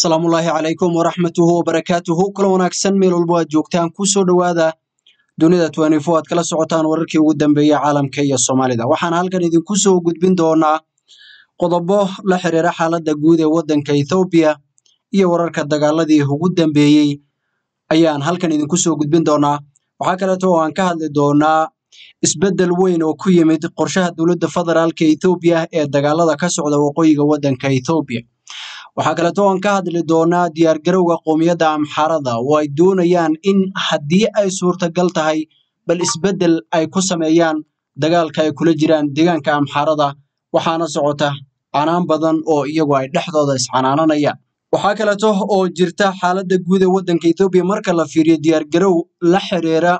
salaamullaahi calaykum waraxmatuhu wabarakaatuhu kulan wanaagsan meel walbo aad joogtaan kusoo dhowaada dunida tnfo aad kala socotaan wararkii ugu dambeeyey caalamka iyo soomaalida waxaan halkan idinku soo gudbin doonaa qodobo la xiriira xaaladda guud ee waddanka ethoobiya iyo wararka dagaaladii ugu dambeeyey ayaan halkan idinku soo gudbin doonaa waxaa kaleeto oo aan ka hadli doonaa isbeddel weyn oo ku yimid qorshaha dowladda federaalka ethoobiya ee dagaalada ka socda waqooyiga waddanka ethoobiya waxaa kaleeto oan ka hadli doonaa diyaargarowga qoomiyadda amxaarada oo ay doonayaan in haddii ay suurtagal tahay bal isbeddel ay ku sameeyaan dagaalka ay kula jiraan deegaanka amxaarada waxaana socota canaan badan oo iyagu ay dhexdooda iscanaananayaan waxaa kaleto oo jirta xaaladda guud ee waddanka ethoobiya marka la fiiriyo diyaargarow la xidhiira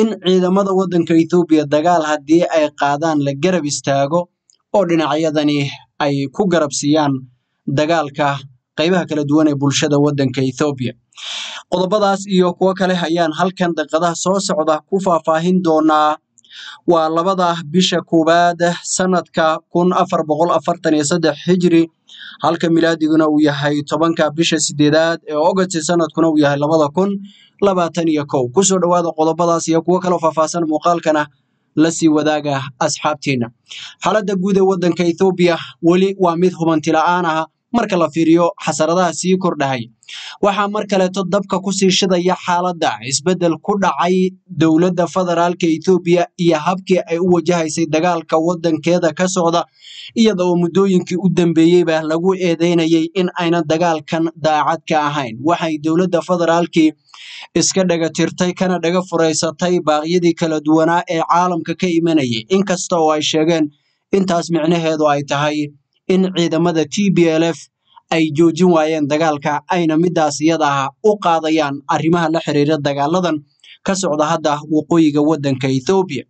in ciidamada waddanka ethoobiya dagaal haddii ay qaadaan la garab istaago oo dhinacyadani ay ku garab siiyaan dagaalka qaybaha kala duwan ee bulshada wadanka ethoobiya qodobadaas iyo kuwo kale ayaan halkan daqiiqadaha soo socda ku faahfaahin doonaa waa labada bisha koowaad sanadka kun afar boqol afartan iyo saddex hijri halka milaadiguna uu yahay tobanka bisha sideedaad ee ogotsi sanadkuna uu yahay labada kun labaatan iyo kow kusoo dhowaada qodobadaas iyo kuwo kaloo faahfaahsan muuqaalkana lasii wadaaga asxaabteenna xaaladda guud ee waddanka ethoobiya weli waa mid hubanti la-aan ah marka la fiiriyo xasaradaha sii kordhahay waxaa mar kaleeto dabka kusii shidaya xaaladda isbeddel ku dhacay dowladda federaalka ethoobiya iyo habkii ay u wajahaysay dagaalka wadankeeda ka socda iyada oo muddooyinkii u dambeeyeyba lagu eedeynayay in ayna dagaalkan daacad ka ahayn waxay dowladda federaalkii iska dhagatirtay kana dhaga furaysatay baaqyadii kala duwanaa ee caalamka ka imanayay inkasta oo ay sheegeen intaas micnaheedu ay tahay in ciidamada t b l f ay joojin waayeen dagaalka ayna midaas iyada ah u qaadayaan arrimaha la xiriira dagaaladan ka socda hadda waqooyiga waddanka ethoobiya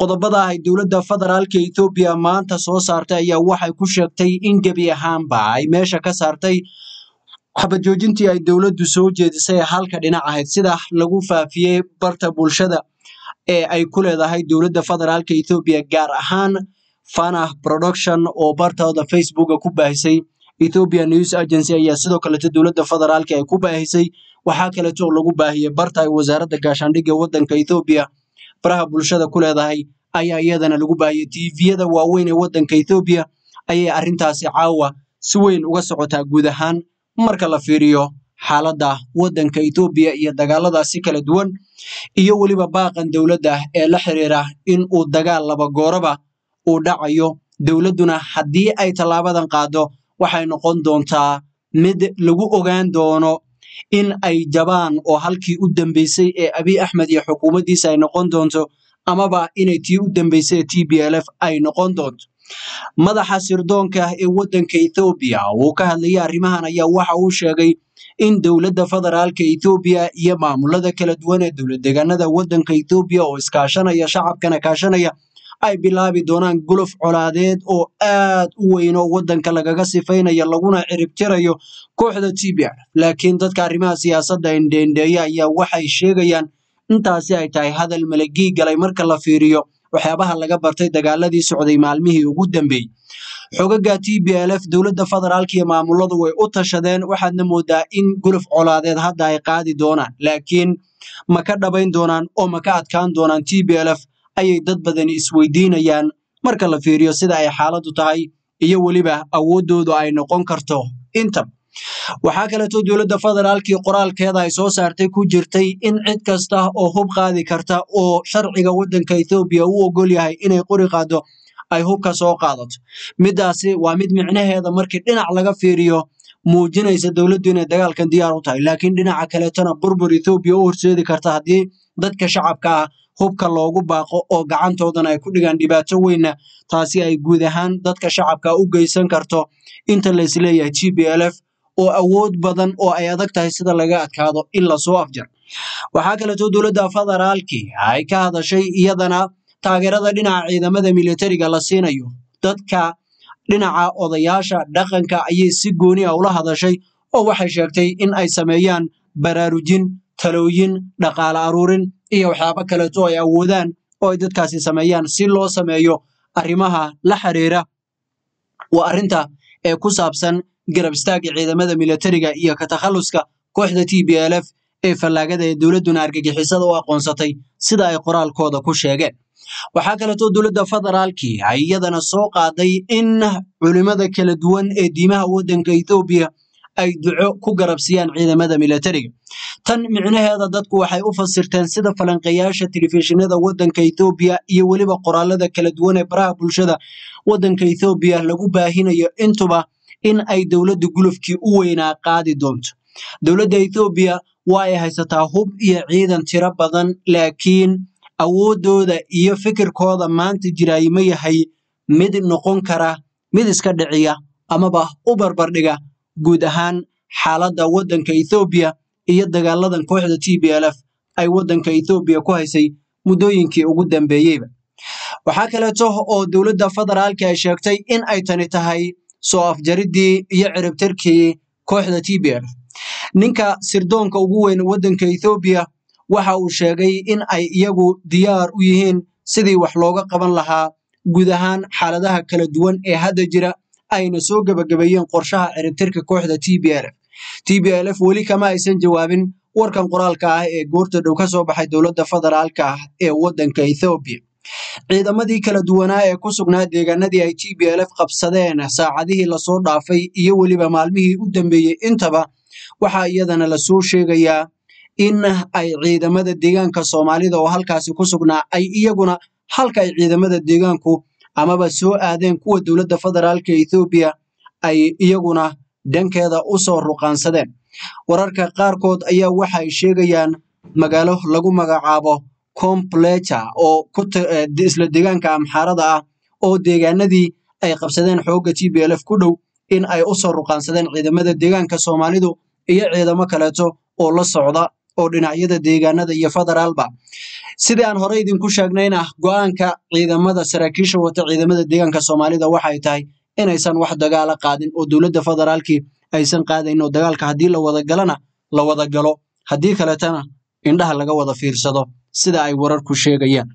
qodobada ah dowladda federaalka ethoobiya maanta soo saartay ayaa waxay ku sheegtay in gebi ahaanba ay meesha ka saartay xabajoojintii ay dowladdu soo jeedisay halka dhinac ahayd sida lagu faafiyey barta bulshada ee ay ku leedahay dowladda federaalka ethoobiya gaar ahaan fanah production oo bartooda facebook ku baahisay ethopia news agency ayaa sidoo kaleeto dowladda federaalka ay ku baahisay waxaa kaleeto lagu baahiyey barta ay wasaaradda gaashaandhigga waddanka ethoobiya baraha bulshada ku leedahay ayaa iyadana lagu baahiyey tiiviyada waaweyn ee waddanka ethoobiya ayay arrintaasi caawa si weyn uga socotaa guud ahaan marka la fiiriyo xaaladda waddanka etoobiya iyo dagaaladaasi kala duwan iyo weliba baaqan dowladda ah ee la xiriira in uu dagaal laba gooraba uu dhacayo dowladduna haddii ay tallaabadan qaaddo waxay noqon doontaa mid lagu ogaan doono in ay jabaan oo halkii u dambaysay ee abiy axmed iyo xukuumaddiisa ay noqon doonto amaba inay tii u dambaysay t b l f ay noqon doonto madaxa sirdoonka ah ee waddanka ethoobiya uu ka hadlayay arrimahan ayaa waxa uu sheegay in dowladda federaalka ethoobiya iyo maamulada kala duwan ee dowlad waddanka ethoobiya oo iskaashanaya shacabkana kaashanaya ay bilaabi doonaan gulof colaadeed oo aad u weynoo oo wadanka lagaga sifaynayo laguna ciribtirayo kooxda t b r laakiin dadka arrimaha siyaasadda indheendheeya ayaa waxay sheegayaan intaasi ay tahay hadal malagii galay marka la fiiriyo waxyaabaha laga bartay dagaaladii socday maalmihii ugu dambeeyey xogaga t b l f dowladda federaalk iyo maamuladu way u tashadeen waxaadna moodaa in gulof colaadeed hadda ay qaadi doonaan laakiin ma ka dhabayn doonaan oo ma ka adkaan doonaan t b l f ayay dad badani isweydiinayaan marka la fiiriyo sida ay xaaladdu tahay iyo weliba awooddoodu ay noqon karto intab waxaa kaleetoo dowladda federaalkii qoraalkeeda ay soo saartay ku jirtay in cid kasta oo hub qaadi karta oo sharciga waddanka ethoobiya u ogol yahay inay qori qaado ay hubka soo qaadato middaasi waa mid micnaheeda markii dhinac laga fiiriyo muujinaysa dowladdu inay dagaalkan diyaar u tahay laakiin dhinaca kaleetana burbur ethoobiya u horseedi karta haddii dadka shacabka ah hubka loogu baaqo oo gacantoodana ay ku dhigaan dhibaato weynna taasi ay guud ahaan dadka shacabka u geysan karto inta laysleeyahay g b l f oo awood badan oo ay adag tahay sida laga adkaado in lasoo afjar waxaa kaleto dowladda federaalki ay ka hadashay iyadana taageerada dhinaca ciidamada militariga la siinayo dadka dhinaca odayaasha dhaqanka ayay si gooni a ah ula hadashay oo waxay sheegtay in ay sameeyaan baraarujin talooyin dhaqaale aruurin iyo waxyaabo kaleeto ay awoodaan oo ay dadkaasi sameeyaan si loo sameeyo arrimaha la xiriira waa arrinta ee ku saabsan garab istaaga ciidamada milatariga iyo ka takhaluska kooxda t b l f ee fallaagada ee dowladduna argagixisada u aqoonsatay sida ay qoraalkooda ku sheegeen waxaa kaleetoo dowladda federaalkii ay iyadana soo qaaday in culimada kala duwan ee diimaha waddanka ethoobiya ay duco ku garabsiiyaan ciidamada milatariga tan micnaheeda dadku waxay u fasirteen sida falanqeeyaasha telefishinada wadanka ethoobiya iyo weliba qoraalada kala duwan ee baraha bulshada wadanka ethoobiya lagu baahinayo intuba in ay dowladda gulufkii u weynaa qaadi doonto dowladda ethoobiya waa ay haysataa hub iyo ciidan tiro badan laakiin awooddooda iyo fikirkooda maanta jiraayima yahay mid noqon kara mid iska dhiciya amaba u barbardhiga guud ahaan xaaladda waddanka ethoobiya iyo dagaaladan kooxda t b l f ay waddanka ethoobiya ku haysay muddooyinkii ugu dambeeyeyba waxaa kaleeto oo dowladda federaalka ay sheegtay in ay tani tahay soo afjariddii iyo ciribtirkii kooxda t b l ninka sirdoonka ugu weyn waddanka ethoobiya waxa uu sheegay in ay iyagu diyaar u yihiin sidii wax looga qaban lahaa guud ahaan xaaladaha kala duwan ee hadda jira ayna soo gabagabeeyeen qorshaha ciribtirka kooxda t b l f t b l f weli kama aysan jawaabin warkan qoraalka ah ee goorta dhow ka soo baxay dowladda federaalka ah ee waddanka ethoobiya ciidamadii kala duwanaa ee ku sugnaa deegaanadii ay t b l f qabsadeen saacadihii lasoo dhaafay iyo weliba maalmihii u dambeeyey intaba waxaa iyadana lasoo sheegayaa in ay ciidamada deegaanka soomaalida oo halkaasi ku sugnaa ay iyaguna halka ay ciidamada deegaanku amaba soo aadeen kuwa dowladda federaalka ethoobiya ay iyaguna dhankeeda u soo ruqaansadeen wararka qaarkood ayaa waxay sheegayaan magaalo lagu magacaabo compleja oo eh, isla deegaanka amxaarada ah oo deegaanadii ay qabsadeen xoogga g b lf ku dhow in ay u soo ruqaansadeen ciidamada deegaanka soomaalidu iyo ciidamo kaleeto oo la socda oo dhinacyada deegaanada iyo federaalba sidii aan horey idinku sheegnayna go-aanka ciidamada saraakiisha wata ciidamada deegaanka soomaalida waxay tahay inaysan wax dagaala qaadin oo dowladda federaalkii aysan qaadayno dagaalka haddii la wada galana la wada galo haddii kaletana indhaha laga wada fiirsado sida ay wararku sheegayaan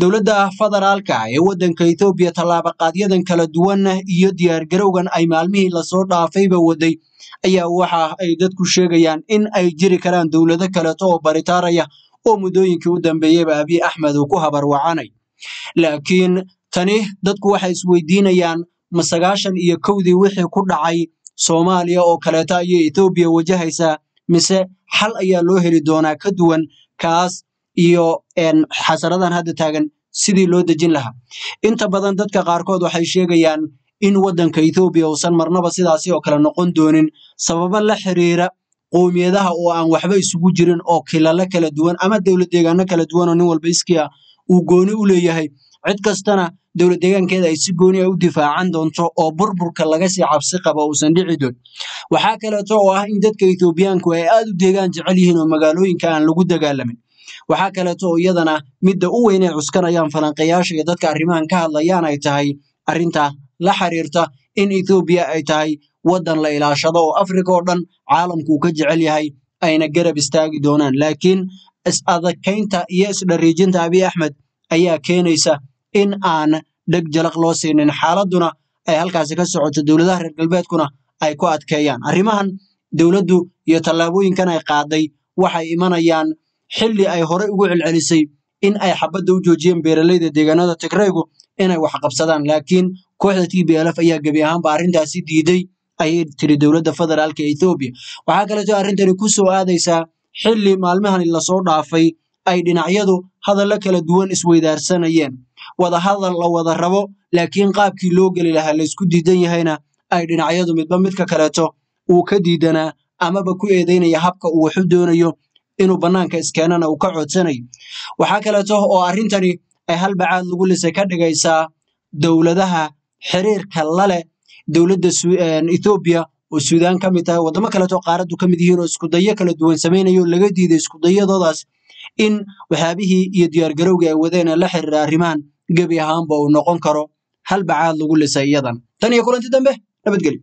dowladda federaalka ee waddanka etoobiya tallaabaqaadyadan kala duwan iyo diyaargarowgan ay maalmihii lasoo dhaafayba waday ayaa waxa ay dadku sheegayaan in ay jiri karaan dowlado kaleto oo baritaaraya oo muddooyinkii u dambeeyeyba abiy axmed uu ku habar wacanay laakiin tani dadku waxay isweydiinayaan ma sagaashan iyo kowdii wixii ku dhacay soomaaliya oo kaleeta ayay etoobiya wajahaysaa mise xal ayaa loo heli doonaa ka duwan kaas iyo xasaradan hadda taagan sidii loo dejin lahaa inta badan dadka qaarkood waxay sheegayaan in waddanka ethoobiya uusan marnaba sidaasi oo kale noqon doonin sababo la xiriira qowmiyadaha oo aan waxba isugu jirin oo kilalo kala duwan ama dowlad deegaano kala duwan oo nin walba iskii uu gooni u leeyahay cid kastana dowlad deegaankeeda ay si gooniya ah u difaacan doonto oo burburka laga sii cabsi qaba uusan dhici doon waxaa kaleeto oo ah in dadka ethoobiyaanku ay aad u deegaan jecel yihiin oo magaalooyinka aan lagu dagaalamin waxaa kaleeto oo iyadana midda u weyn ee cuskanayaan falanqeyaasha iyo dadka arrimahan ka hadlayaan ay tahay arrinta la xiriirta in ethoobiya ay tahay waddan la ilaashado oo afrika oo dhan caalamkuu ka jecel yahay ayna garab istaagi doonaan laakiin is-adakaynta iyo isdhariijinta abiy axmed ayaa keenaysa in aan dheg jalaq loo siinin xaaladduna ay halkaasi ka socoto dowladaha reer galbeedkuna ay ku adkeeyaan arrimahan dowladdu iyo tallaabooyinkan ay qaaday waxay imanayaan xilli ay hore ugu celcelisay in ay xabadda u joojiyeen beeralayda deegaanada tigraygu inay wax qabsadaan laakiin kooxda t b lf ayaa gebi ahaanba arrintaasi diiday ayay tiri dowladda federaalk ee ethoobiya waxaa kaleeto arrintani ku aadaysaa xilli maalmahani lasoo dhaafay ay dhinacyadu hadallo kala duwan isweydaarsanayeen wada hadal la wada rabo laakiin qaabkii loo geli lahaa laysku diidan yahayna ay dhinacyadu midba midka kaleeto uu ka diidanaa amaba ku eedaynaya habka uu waxu doonayo inuu bannaanka iskeenana uu ka codsanayo waxaa kaleeto oo arrintani ay halbacaad lagu lisay ka dhigaysaa dowladaha xiriirka laleh dowladda ethoobiya oo suudaan ka mid tahay waddamo kaleeto qaaraddu ka mid yihiin oo iskudayo kala duwan samaynayo laga diiday iskudayadoodaas in waxyaabihii iyo diyaargarowgii ay wadeen ee la xiriira arrimahan gebi ahaanba uu noqon karo halbacaad lagu lisay iyadan tan iyo kulanti dambe nabadgelyo